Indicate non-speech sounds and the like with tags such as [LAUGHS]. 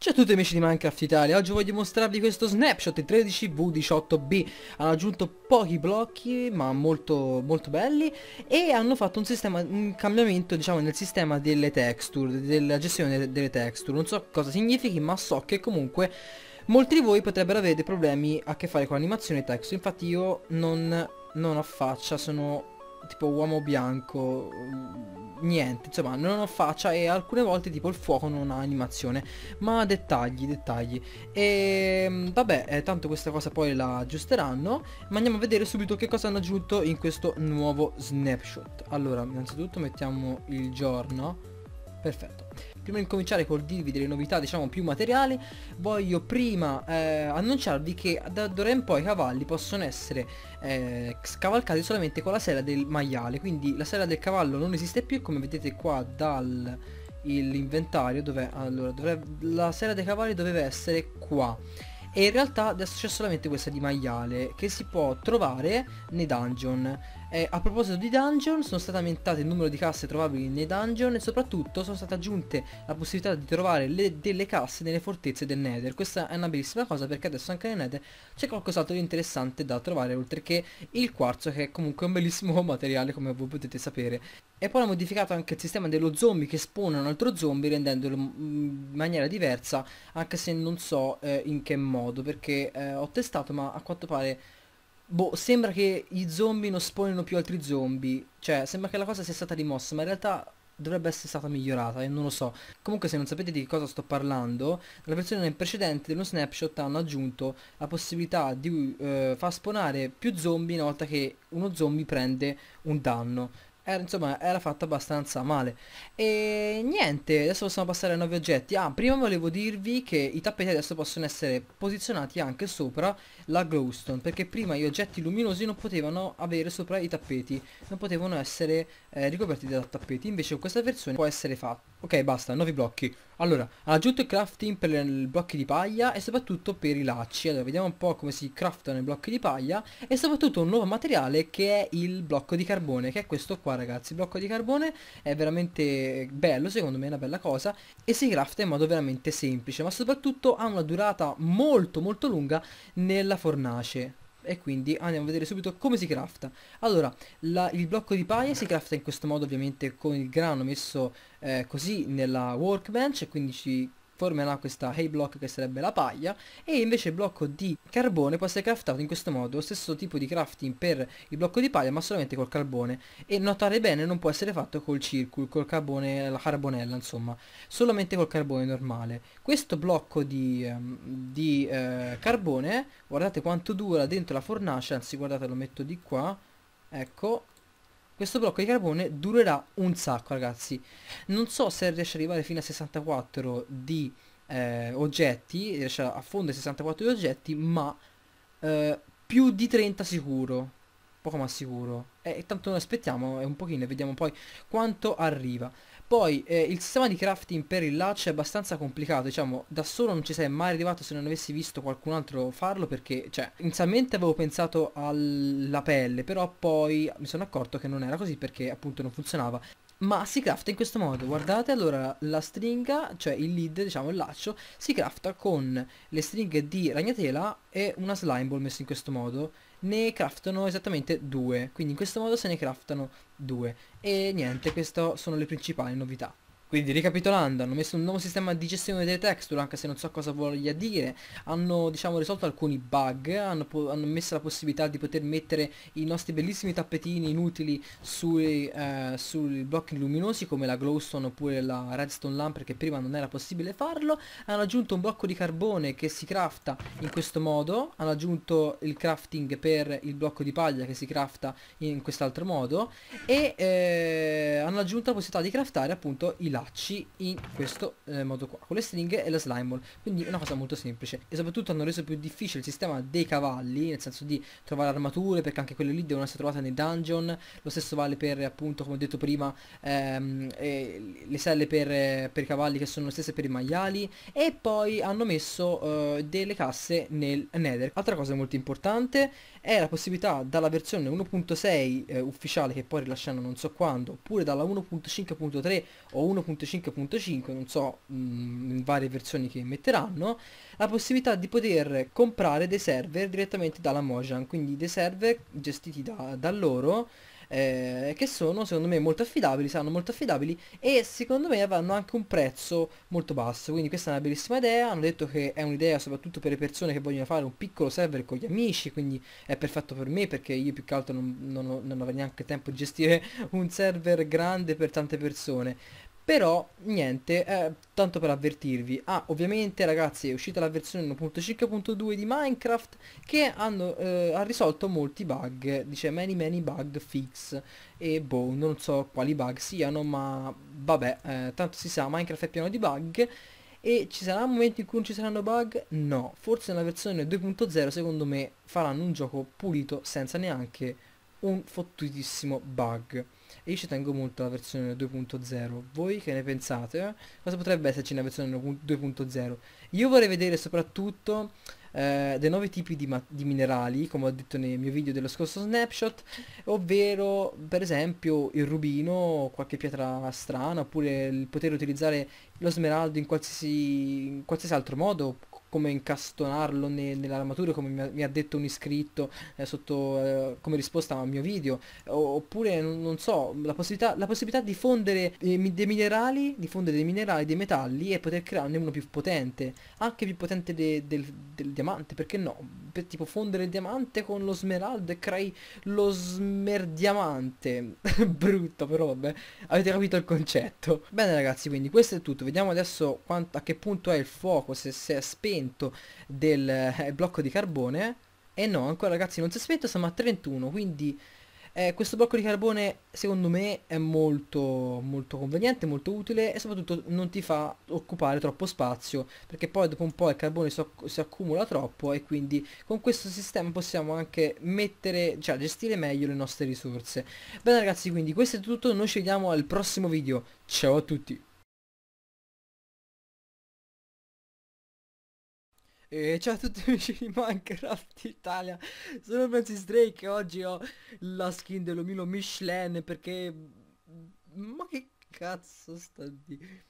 Ciao a tutti amici di Minecraft Italia, oggi voglio mostrarvi questo snapshot 13V18B Hanno aggiunto pochi blocchi ma molto, molto belli E hanno fatto un, sistema, un cambiamento diciamo nel sistema delle texture, della gestione delle texture Non so cosa significhi ma so che comunque molti di voi potrebbero avere dei problemi a che fare con l'animazione texture Infatti io non, non ho faccia, sono tipo uomo bianco niente, insomma non ho faccia e alcune volte tipo il fuoco non ha animazione, ma dettagli, dettagli. E ehm, vabbè, eh, tanto questa cosa poi la aggiusteranno, ma andiamo a vedere subito che cosa hanno aggiunto in questo nuovo snapshot. Allora, innanzitutto mettiamo il giorno Perfetto. Prima di cominciare col dirvi delle novità diciamo più materiali voglio prima eh, annunciarvi che da d'ora in poi i cavalli possono essere eh, scavalcati solamente con la sella del maiale quindi la sella del cavallo non esiste più come vedete qua dall'inventario, dov'è allora dovrebbe, la sella dei cavalli doveva essere qua e in realtà adesso c'è solamente questa di maiale che si può trovare nei dungeon. Eh, a proposito di dungeon sono state aumentate il numero di casse trovabili nei dungeon e soprattutto sono state aggiunte la possibilità di trovare le, delle casse nelle fortezze del nether. Questa è una bellissima cosa perché adesso anche nel nether c'è qualcos'altro di interessante da trovare oltre che il quarzo che è comunque un bellissimo [LAUGHS] materiale come voi potete sapere. E poi hanno modificato anche il sistema dello zombie che spawna un altro zombie rendendolo mm, in maniera diversa, anche se non so eh, in che modo, perché eh, ho testato ma a quanto pare... Boh, sembra che i zombie non spawnino più altri zombie, cioè sembra che la cosa sia stata rimossa, ma in realtà dovrebbe essere stata migliorata e non lo so. Comunque se non sapete di cosa sto parlando, nella versione precedente dello snapshot hanno aggiunto la possibilità di eh, far spawnare più zombie una volta che uno zombie prende un danno era, eh, insomma era fatta abbastanza male e niente adesso possiamo passare ai nuovi oggetti ah prima volevo dirvi che i tappeti adesso possono essere posizionati anche sopra la glowstone perché prima gli oggetti luminosi non potevano avere sopra i tappeti non potevano essere eh, ricoperti da tappeti invece questa versione può essere fatta ok basta nuovi blocchi allora, aggiunto il crafting per i blocchi di paglia e soprattutto per i lacci. Allora, vediamo un po' come si craftano i blocchi di paglia e soprattutto un nuovo materiale che è il blocco di carbone, che è questo qua ragazzi. Il blocco di carbone è veramente bello, secondo me è una bella cosa e si crafta in modo veramente semplice, ma soprattutto ha una durata molto molto lunga nella fornace e quindi andiamo a vedere subito come si crafta allora la, il blocco di paia si crafta in questo modo ovviamente con il grano messo eh, così nella workbench e quindi ci formerà questa hay block che sarebbe la paglia e invece il blocco di carbone può essere craftato in questo modo, lo stesso tipo di crafting per il blocco di paglia ma solamente col carbone e notare bene non può essere fatto col circul, col carbone, la carbonella insomma, solamente col carbone normale. Questo blocco di, ehm, di eh, carbone, guardate quanto dura dentro la fornace, anzi guardate lo metto di qua, ecco questo blocco di carbone durerà un sacco ragazzi. Non so se riesce ad arrivare fino a 64 di eh, oggetti, riesce a fondere 64 di oggetti, ma eh, più di 30 sicuro. Poco ma sicuro. E, e tanto noi aspettiamo un pochino e vediamo poi quanto arriva. Poi eh, il sistema di crafting per il latch è abbastanza complicato, diciamo, da solo non ci sei mai arrivato se non avessi visto qualcun altro farlo perché, cioè, inizialmente avevo pensato alla pelle, però poi mi sono accorto che non era così perché appunto non funzionava ma si crafta in questo modo guardate allora la stringa cioè il lead diciamo il laccio si crafta con le stringhe di ragnatela e una slime ball messa in questo modo ne craftano esattamente due quindi in questo modo se ne craftano due e niente queste sono le principali novità quindi ricapitolando, hanno messo un nuovo sistema di gestione delle texture, anche se non so cosa voglia dire, hanno diciamo risolto alcuni bug, hanno, hanno messo la possibilità di poter mettere i nostri bellissimi tappetini inutili sui, eh, sui blocchi luminosi come la glowstone oppure la redstone lamp perché prima non era possibile farlo, hanno aggiunto un blocco di carbone che si crafta in questo modo, hanno aggiunto il crafting per il blocco di paglia che si crafta in quest'altro modo e eh, hanno aggiunto la possibilità di craftare appunto i lamp lacci in questo eh, modo qua con le stringhe e la slime ball quindi è una cosa molto semplice e soprattutto hanno reso più difficile il sistema dei cavalli nel senso di trovare armature perché anche quelle lì devono essere trovate nei dungeon lo stesso vale per appunto come ho detto prima ehm, eh, le selle per, per, i cavalli che sono le stesse per i maiali e poi hanno messo eh, delle casse nel nether altra cosa molto importante è la possibilità dalla versione 1.6 eh, ufficiale che poi rilasciano non so quando oppure dalla 1.5.3 o 1.5 1.5.5, non so mh, mm, in varie versioni che metteranno, la possibilità di poter comprare dei server direttamente dalla Mojang, quindi dei server gestiti da, da loro eh, che sono secondo me molto affidabili, saranno molto affidabili e secondo me avranno anche un prezzo molto basso, quindi questa è una bellissima idea, hanno detto che è un'idea soprattutto per le persone che vogliono fare un piccolo server con gli amici, quindi è perfetto per me perché io più che altro non, non, non avrei neanche tempo di gestire [LAUGHS] un server grande per tante persone, però niente, eh, tanto per avvertirvi. Ah, ovviamente ragazzi è uscita la versione 1.5.2 di Minecraft che hanno, eh, ha risolto molti bug, dice many many bug fix e boh, non so quali bug siano, ma vabbè, eh, tanto si sa, Minecraft è pieno di bug e ci sarà un momento in cui non ci saranno bug? No, forse nella versione 2.0 secondo me faranno un gioco pulito senza neanche un fottutissimo bug. E io ci tengo molto alla versione 2.0. Voi che ne pensate? Cosa potrebbe esserci nella versione 2.0? Io vorrei vedere soprattutto eh, dei nuovi tipi di, di, minerali, come ho detto nel mio video dello scorso snapshot, ovvero per esempio il rubino, qualche pietra strana, oppure il poter utilizzare lo smeraldo in qualsiasi, in qualsiasi altro modo, come incastonarlo ne, nell'armatura come mi ha, mi ha, detto un iscritto eh, sotto, eh, come risposta al mio video o, oppure non, non, so la possibilità, la possibilità di fondere eh, dei minerali di fondere dei minerali dei metalli e poter crearne uno più potente anche più potente de, del, del, diamante perché no per tipo fondere il diamante con lo smeraldo e crei lo smerdiamante [LAUGHS] brutto però vabbè avete capito il concetto bene ragazzi quindi questo è tutto vediamo adesso quanto, a che punto è il fuoco se, si è spento aumento del eh, blocco di carbone e no, ancora ragazzi non si è spento, siamo a 31, quindi eh, questo blocco di carbone secondo me è molto, molto conveniente, molto utile e soprattutto non ti fa occupare troppo spazio, perché poi dopo un po' il carbone so si, accumula troppo e quindi con questo sistema possiamo anche mettere, cioè gestire meglio le nostre risorse. Bene ragazzi, quindi questo è tutto, noi ci vediamo al prossimo video, ciao a tutti! E ciao a tutti [LAUGHS] amici di Minecraft Italia, sono Francis Drake e oggi ho la skin dell'omino Michelin perché... Ma che cazzo sta di...